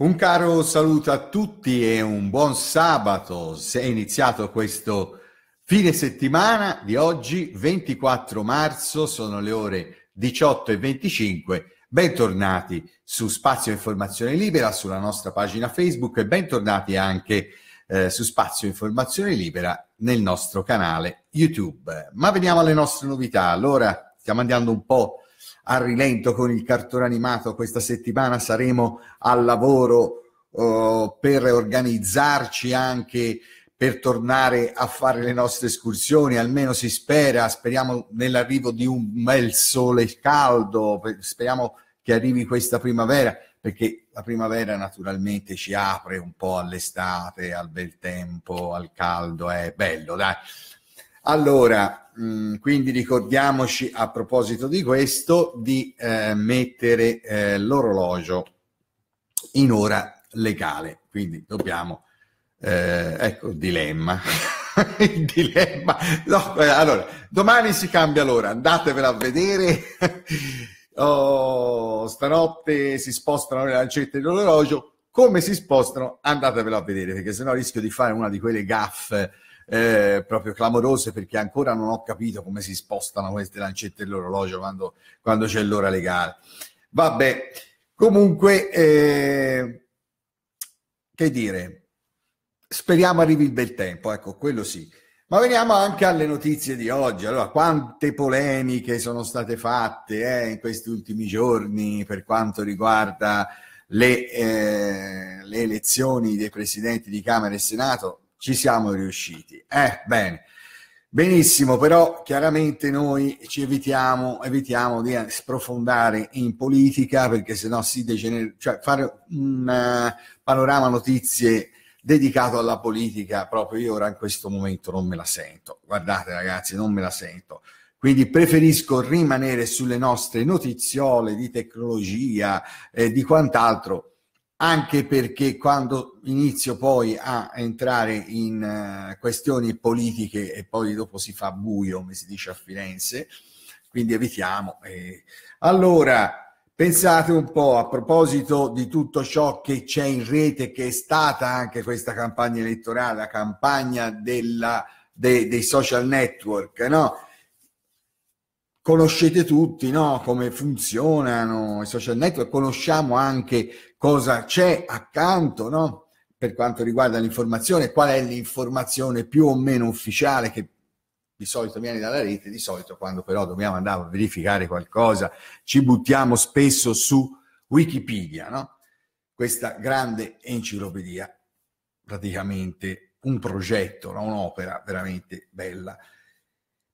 Un caro saluto a tutti e un buon sabato. Si è iniziato questo fine settimana di oggi, 24 marzo, sono le ore 18 e 25. Bentornati su Spazio Informazione Libera, sulla nostra pagina Facebook e bentornati anche eh, su Spazio Informazione Libera nel nostro canale YouTube. Ma veniamo alle nostre novità. Allora, stiamo andando un po' a rilento con il cartone animato. Questa settimana saremo al lavoro uh, per organizzarci anche per tornare a fare le nostre escursioni, almeno si spera, speriamo nell'arrivo di un bel sole caldo, speriamo che arrivi questa primavera, perché la primavera naturalmente ci apre un po' all'estate, al bel tempo, al caldo, è bello, dai. Allora, Mm, quindi ricordiamoci a proposito di questo di eh, mettere eh, l'orologio in ora legale. Quindi dobbiamo, eh, ecco il dilemma. il dilemma. No, eh, allora, domani si cambia l'ora, andatevela a vedere. oh, stanotte si spostano le lancette dell'orologio. Come si spostano? Andatevela a vedere perché sennò rischio di fare una di quelle gaffe eh, proprio clamorose perché ancora non ho capito come si spostano queste lancette dell'orologio quando, quando c'è l'ora legale. Vabbè, comunque, eh, che dire, speriamo arrivi il bel tempo, ecco, quello sì. Ma veniamo anche alle notizie di oggi. Allora, quante polemiche sono state fatte eh, in questi ultimi giorni per quanto riguarda le, eh, le, elezioni dei presidenti di Camera e Senato? Ci siamo riusciti. Eh, bene. Benissimo, però chiaramente noi ci evitiamo, evitiamo di eh, sprofondare in politica perché sennò si degenera, cioè fare un uh, panorama notizie dedicato alla politica proprio io ora in questo momento non me la sento. Guardate ragazzi, non me la sento. Quindi preferisco rimanere sulle nostre notiziole di tecnologia e eh, di quant'altro anche perché quando inizio poi a entrare in eh, questioni politiche e poi dopo si fa buio, come si dice a Firenze, quindi evitiamo. Allora, pensate un po' a proposito di tutto ciò che c'è in rete, che è stata anche questa campagna elettorale, la campagna della, de, dei social network, no? conoscete tutti no? come funzionano i social network, conosciamo anche cosa c'è accanto, no? per quanto riguarda l'informazione, qual è l'informazione più o meno ufficiale che di solito viene dalla rete, di solito quando però dobbiamo andare a verificare qualcosa ci buttiamo spesso su Wikipedia, no? questa grande enciclopedia, praticamente un progetto, no? un'opera veramente bella.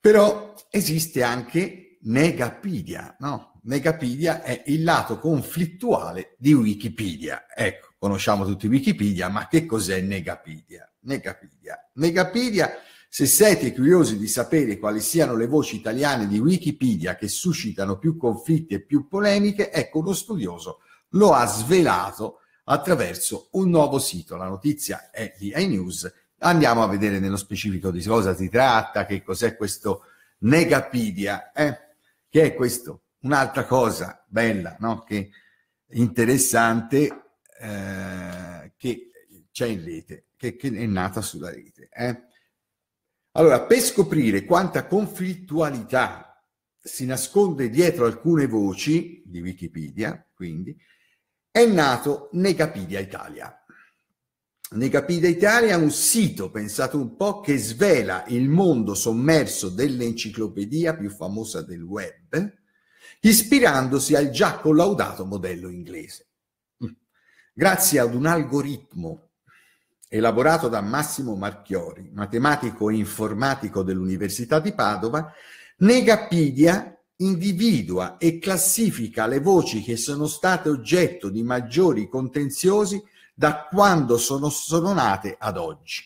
Però esiste anche Negapedia, no? Negapedia è il lato conflittuale di Wikipedia. Ecco, conosciamo tutti Wikipedia, ma che cos'è Negapedia? Negapedia. Negapedia, se siete curiosi di sapere quali siano le voci italiane di Wikipedia che suscitano più conflitti e più polemiche, ecco, uno studioso lo ha svelato attraverso un nuovo sito. La notizia è di iNews. Andiamo a vedere nello specifico di cosa si tratta, che cos'è questo Negapedia. Eh? che è questo. Un'altra cosa bella, no? che interessante, eh, che c'è in rete, che, che, è nata sulla rete. Eh? Allora, per scoprire quanta conflittualità si nasconde dietro alcune voci di Wikipedia, quindi, è nato Negapedia Italia nei Capì d'Italia un sito, pensate un po', che svela il mondo sommerso dell'enciclopedia più famosa del web, ispirandosi al già collaudato modello inglese. Mm. Grazie ad un algoritmo elaborato da Massimo Marchiori, matematico e informatico dell'Università di Padova, Negapedia individua e classifica le voci che sono state oggetto di maggiori contenziosi da quando sono, sono nate ad oggi,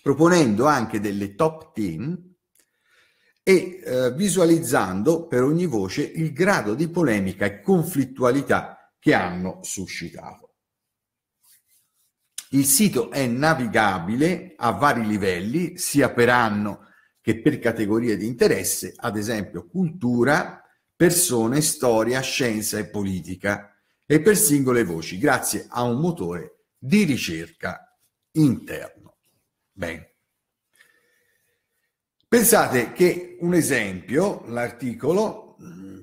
proponendo anche delle top 10 e eh, visualizzando per ogni voce il grado di polemica e conflittualità che hanno suscitato. Il sito è navigabile a vari livelli, sia per anno che per categorie di interesse, ad esempio cultura, persone, storia, scienza e politica e per singole voci grazie a un motore di ricerca interno. Bene. Pensate che un esempio, l'articolo, mm,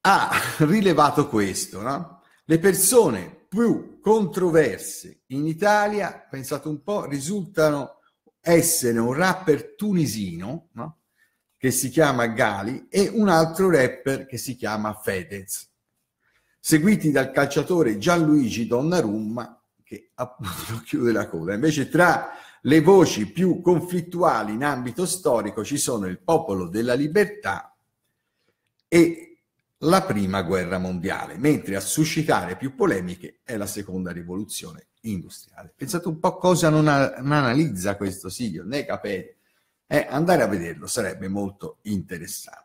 ha rilevato questo, no? Le persone più controverse in Italia, pensate un po', risultano essere un rapper tunisino, no? Che si chiama Gali e un altro rapper che si chiama Fedez seguiti dal calciatore Gianluigi Donnarumma che appunto chiude la coda. Invece tra le voci più conflittuali in ambito storico ci sono il popolo della libertà e la prima guerra mondiale, mentre a suscitare più polemiche è la seconda rivoluzione industriale. Pensate un po' cosa non, analizza questo sito, né capelli. Eh, andare a vederlo sarebbe molto interessante.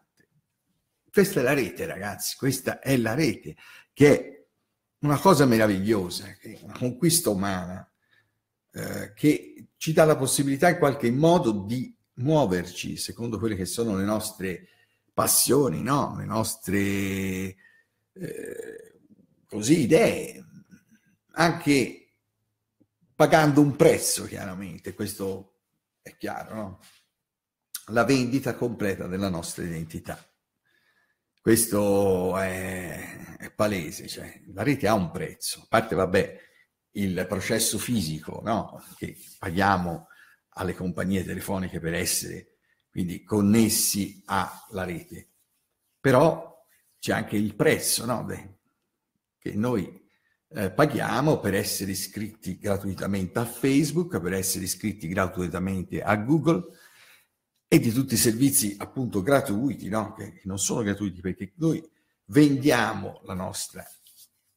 Questa è la rete, ragazzi, questa è la rete, che è una cosa meravigliosa, una conquista umana, eh, che ci dà la possibilità in qualche modo di muoverci secondo quelle che sono le nostre passioni, no? le nostre eh, così, idee, anche pagando un prezzo, chiaramente, questo è chiaro, no? la vendita completa della nostra identità. Questo è, è palese, cioè, la rete ha un prezzo, a parte vabbè, il processo fisico no? che paghiamo alle compagnie telefoniche per essere quindi connessi alla rete, però c'è anche il prezzo no? De, che noi eh, paghiamo per essere iscritti gratuitamente a Facebook, per essere iscritti gratuitamente a Google, e di tutti i servizi appunto gratuiti, no? che non sono gratuiti perché noi vendiamo la nostra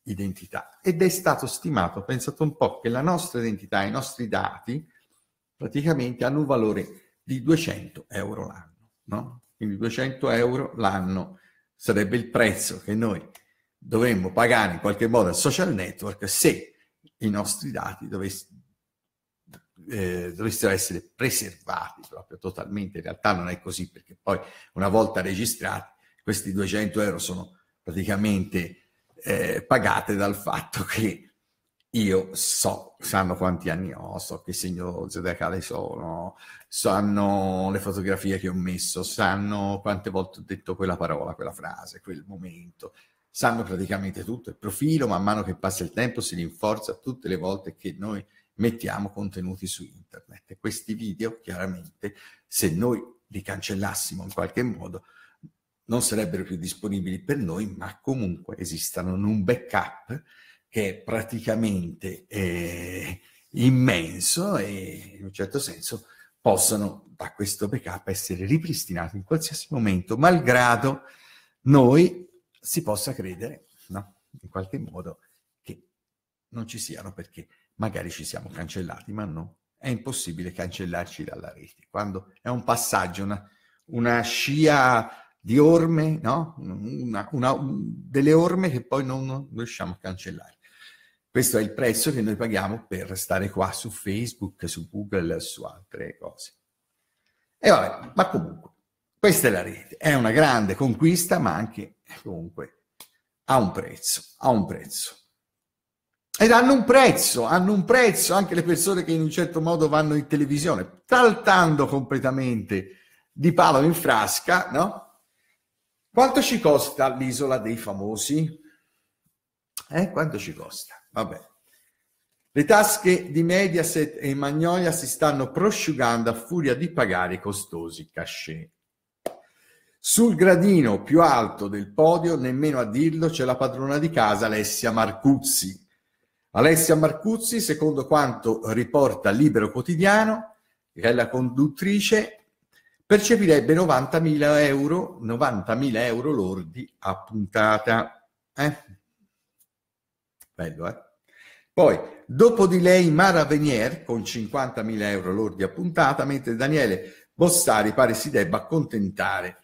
identità ed è stato stimato, pensate un po', che la nostra identità, i nostri dati praticamente hanno un valore di 200 euro l'anno, no? quindi 200 euro l'anno sarebbe il prezzo che noi dovremmo pagare in qualche modo al social network se i nostri dati dovessero eh, dovessero essere preservati proprio totalmente, in realtà non è così perché poi una volta registrati questi 200 euro sono praticamente eh, pagate dal fatto che io so, sanno quanti anni ho, so che segno zodiacale sono, sanno le fotografie che ho messo, sanno quante volte ho detto quella parola, quella frase, quel momento, sanno praticamente tutto il profilo, man mano che passa il tempo si rinforza tutte le volte che noi mettiamo contenuti su internet. questi video, chiaramente, se noi li cancellassimo in qualche modo, non sarebbero più disponibili per noi, ma comunque esistono in un backup che è praticamente eh, immenso e in un certo senso possono da questo backup essere ripristinati in qualsiasi momento, malgrado noi si possa credere, no? in qualche modo, che non ci siano perché magari ci siamo cancellati, ma no, è impossibile cancellarci dalla rete. Quando è un passaggio, una, una scia di orme, no? una, una, delle orme che poi non, non riusciamo a cancellare. Questo è il prezzo che noi paghiamo per stare qua su Facebook, su Google, su altre cose. E vabbè, ma comunque, questa è la rete. È una grande conquista, ma anche comunque ha un prezzo, ha un prezzo. Ed hanno un prezzo, hanno un prezzo anche le persone che in un certo modo vanno in televisione, saltando completamente di palo in frasca, no? Quanto ci costa l'isola dei famosi? Eh, quanto ci costa? Vabbè. Le tasche di Mediaset e Magnolia si stanno prosciugando a furia di pagare costosi cachet. Sul gradino più alto del podio, nemmeno a dirlo, c'è la padrona di casa Alessia Marcuzzi, Alessia Marcuzzi, secondo quanto riporta Libero Quotidiano, che è la conduttrice, percepirebbe 90.000 euro, 90.000 euro lordi a puntata. Eh? Bello, eh? Poi, dopo di lei Mara Venier con 50.000 euro lordi a puntata, mentre Daniele Bossari pare si debba accontentare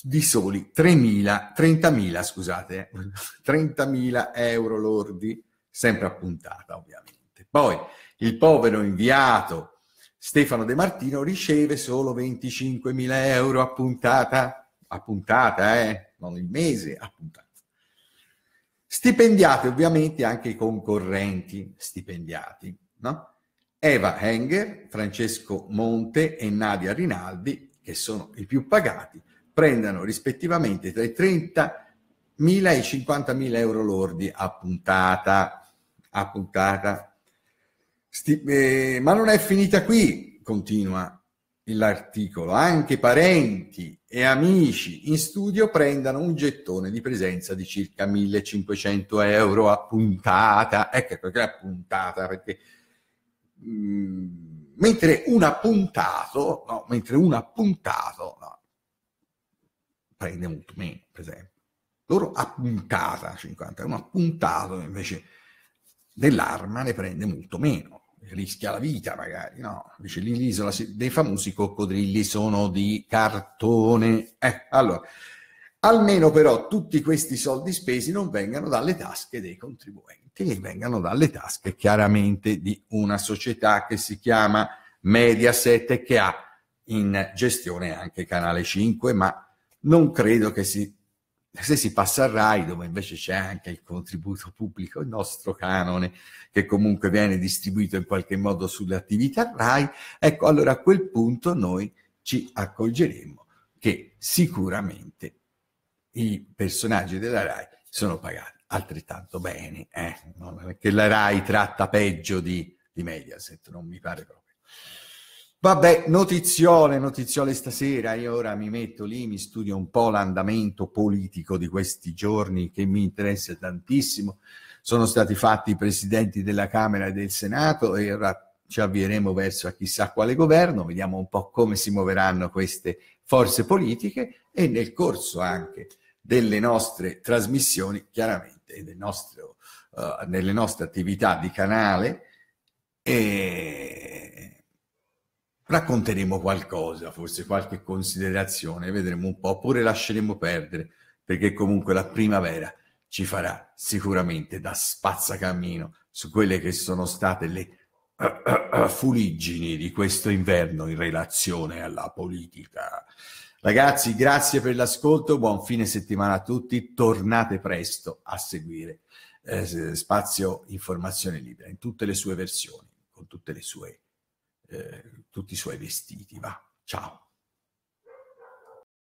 di soli 3.000, 30.000, scusate, 30.000 eh, euro lordi sempre a puntata ovviamente. Poi il povero inviato Stefano De Martino riceve solo 25.000 euro a puntata, a puntata, eh? non il mese, a puntata. Stipendiati ovviamente anche i concorrenti stipendiati, no? Eva Henger, Francesco Monte e Nadia Rinaldi, che sono i più pagati, prendono rispettivamente tra i 30.000 e i 50.000 euro lordi a puntata a puntata. Sti- eh, ma non è finita qui, continua l'articolo. Anche parenti e amici in studio prendano un gettone di presenza di circa 1500 euro a puntata. Ecco eh, perché a puntata, perché mh, mm, mentre un appuntato, no, mentre un appuntato no, prende molto meno, per esempio. Loro appuntata 50, un appuntato invece dell'arma ne prende molto meno, rischia la vita magari, no? Invece l'isola dei famosi coccodrilli sono di cartone. Eh, allora, almeno però tutti questi soldi spesi non vengano dalle tasche dei contribuenti, che vengano dalle tasche chiaramente di una società che si chiama Mediaset e che ha in gestione anche Canale 5, ma non credo che si se si passa al RAI, dove invece c'è anche il contributo pubblico, il nostro canone, che comunque viene distribuito in qualche modo sulle attività RAI, ecco, allora a quel punto noi ci accorgeremo che sicuramente i personaggi della RAI sono pagati altrettanto bene, eh? non è che la RAI tratta peggio di, di Mediaset, non mi pare proprio. Vabbè, notiziole, notiziole stasera. Io ora mi metto lì, mi studio un po' l'andamento politico di questi giorni che mi interessa tantissimo. Sono stati fatti i presidenti della Camera e del Senato e ora ci avvieremo verso a chissà quale governo, vediamo un po' come si muoveranno queste forze politiche e nel corso anche delle nostre trasmissioni, chiaramente, e del nostro, uh, eh, nelle nostre attività di canale. E racconteremo qualcosa, forse qualche considerazione, vedremo un po', oppure lasceremo perdere, perché comunque la primavera ci farà sicuramente da spazzacamino su quelle che sono state le uh, uh, uh, fuliggini di questo inverno in relazione alla politica. Ragazzi, grazie per l'ascolto, buon fine settimana a tutti, tornate presto a seguire eh, Spazio Informazione Libera in tutte le sue versioni, con tutte le sue eh, tutti i suoi vestiti. Va, ciao.